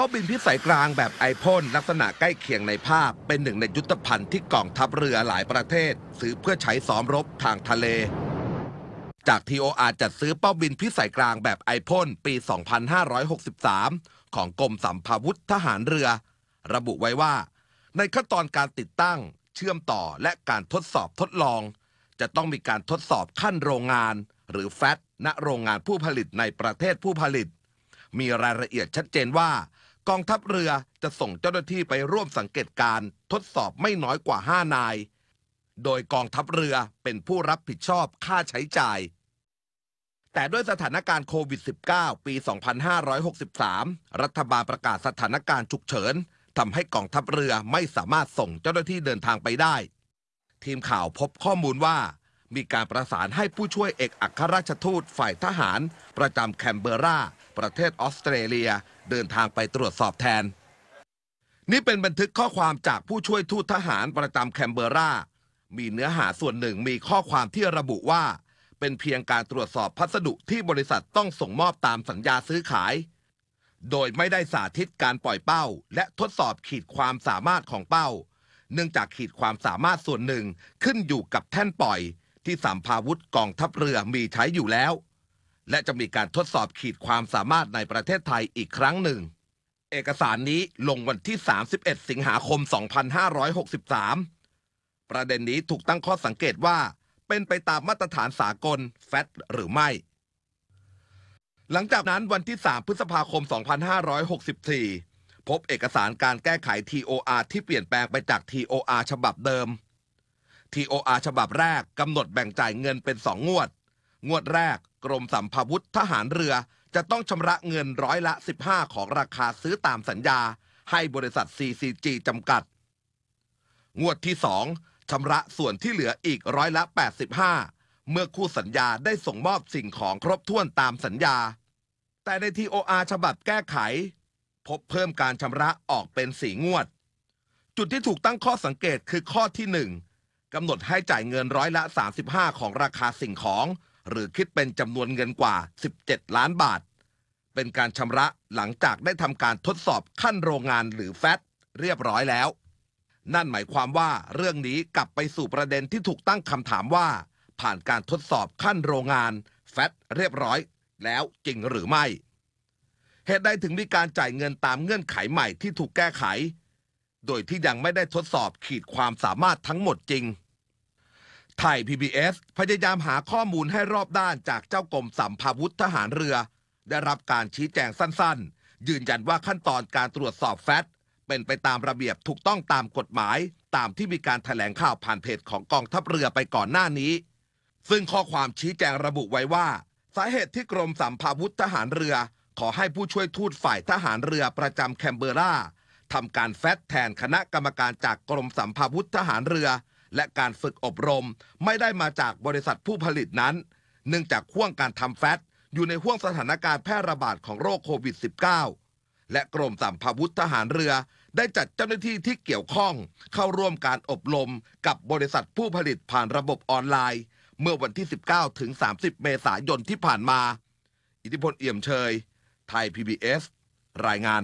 ป้าบินพิสัยกลางแบบไอพ่นลักษณะใกล้เคียงในภาพเป็นหนึ่งในยุทธภัณฑ์ที่กองทัพเรือหลายประเทศ ซื้อเพื่อใช้ซ้อมรบทางทะเล จากทีโออาจัดซื้อเป้าบินพิสัยกลางแบบไอพ่นปี 2563 ของกรมสัมภาวุธทหารเรือ ระบุไว้ว่า ในขั้นตอนการติดตั้ง เชื่อมต่อและการทดสอบทดลอง จะต้องมีการทดสอบขั้นโรงงาน หรือแฟตณโรงงานผู้ผลิตในประเทศผู้ผลิต มีรายละเอียดชัดเจนว่ากองทัพเรือจะส่งเจ้าหน้าที่ไปร่วมสังเกตการทดสอบไม่น้อยกว่า 5 นาย โดยกองทัพเรือเป็นผู้รับผิดชอบค่าใช้จ่าย แต่ด้วยสถานการณ์โควิด -19 ปี2563รัฐบาลประกาศสถานการณ์ฉุกเฉินทำให้กองทัพเรือไม่สามารถส่งเจ้าหน้าที่เดินทางไปได้ ทีมข่าวพบข้อมูลว่า มีการประสานให้ผู้ช่วยเอกอัครราชทูตฝ่ายทหาร ประจำแคนเบอร์ราประเทศออสเตรเลียเดินทางไปตรวจสอบแทน นี่เป็นบันทึกข้อความจากผู้ช่วยทูตทหารประจำแคนเบอรา มีเนื้อหาส่วนหนึ่งมีข้อความที่ระบุว่า เป็นเพียงการตรวจสอบพัสดุที่บริษัทต้องส่งมอบตามสัญญาซื้อขาย โดยไม่ได้สาธิตการปล่อยเป้าและทดสอบขีดความสามารถของเป้า เนื่องจากขีดความสามารถส่วนหนึ่งขึ้นอยู่กับแท่นปล่อย ที่สัมภาวุธกองทัพเรือมีใช้อยู่แล้วและจะมีการทดสอบขีดความสามารถในประเทศไทยอีกครั้งหนึ่ง เอกสารนี้ลงวันที่ 31 สิงหาคม 2563 ประเด็นนี้ถูกตั้งข้อสังเกตว่า เป็นไปตามมาตรฐานสากลแฟต หรือไม่ หลังจากนั้นวันที่ 3 พฤษภาคม 2564 พบเอกสารการแก้ไข TOR ที่เปลี่ยนแปลงไปจาก TOR ฉบับเดิม TOR ฉบับแรกกำหนดแบ่งจ่ายเงินเป็น2งวดงวดแรกกรมสัมภวุธทหารเรือ จะต้องชำระเงินร้อยละ 15 ของราคาซื้อตามสัญญาให้บริษัท CCG จำกัด งวดที่ 2ชำระส่วนที่เหลืออีกร้อยละ 85 เมื่อคู่สัญญาได้ส่งมอบสิ่งของครบถ้วนตามสัญญา แต่ในทีโออาฉบับแก้ไข พบเพิ่มการชำระออกเป็นสีงวด จุดที่ถูกตั้งข้อสังเกตคือข้อที่ 1กำหนดให้จ่ายเงินร้อยละ 35 ของราคาสิ่งของหรือคิดเป็นจำนวนเงินกว่า 17 ล้านบาท เป็นการชำระหลังจากได้ทำการทดสอบขั้นโรงงานหรือ แฟตเรียบร้อยแล้ว นั่นหมายความว่าเรื่องนี้กลับไปสู่ประเด็นที่ถูกตั้งคำถามว่า ผ่านการทดสอบขั้นโรงงานแฟตเรียบร้อย แล้วจริงหรือไม่ เหตุใดถึงมีการจ่ายเงินตามเงื่อนไขใหม่ที่ถูกแก้ไข โดยที่ยังไม่ได้ทดสอบขีดความสามารถทั้งหมดจริงไทย PBS พยายามหาข้อมูลให้รอบด้านจากเจ้ากรมสัมภาวุธทหารเรือ ได้รับการชี้แจงสั้นๆ ยืนยันว่าขั้นตอนการตรวจสอบแฟต เป็นไปตามระเบียบถูกต้องตามกฎหมาย ตามที่มีการถแถลงข่าวผ่านเพจของกองทัพเรือไปก่อนหน้านี้ ซึ่งข้อความชี้แจงระบุไว้ว่า สาเหตุที่กรมสัมภาวุธทหารเรือ ขอให้ผู้ช่วยทูตฝ่ายทหารเรือประจำแคมเบอราทำการแฟตแทนคณะกรรมการจากกรมสัมภาวุธทหารเรือและการฝึกอบรมไม่ได้มาจากบริษัทผู้ผลิตนั้น เนื่องจากห่วงการทำแฟตอยู่ในห่วงสถานการณ์แพร่ระบาดของโรคโควิด -19 และกรมสัมภาวุธทหารเรือ ได้จัดเจ้าหน้าที่ที่เกี่ยวข้อง เข้าร่วมการอบรมกับบริษัทผู้ผลิตผ่านระบบออนไลน์ เมื่อวันที่ 19 ถึง 30 เมษายนที่ผ่านมา อิทธิพลเอี่ยมเชยไทย PBS รายงาน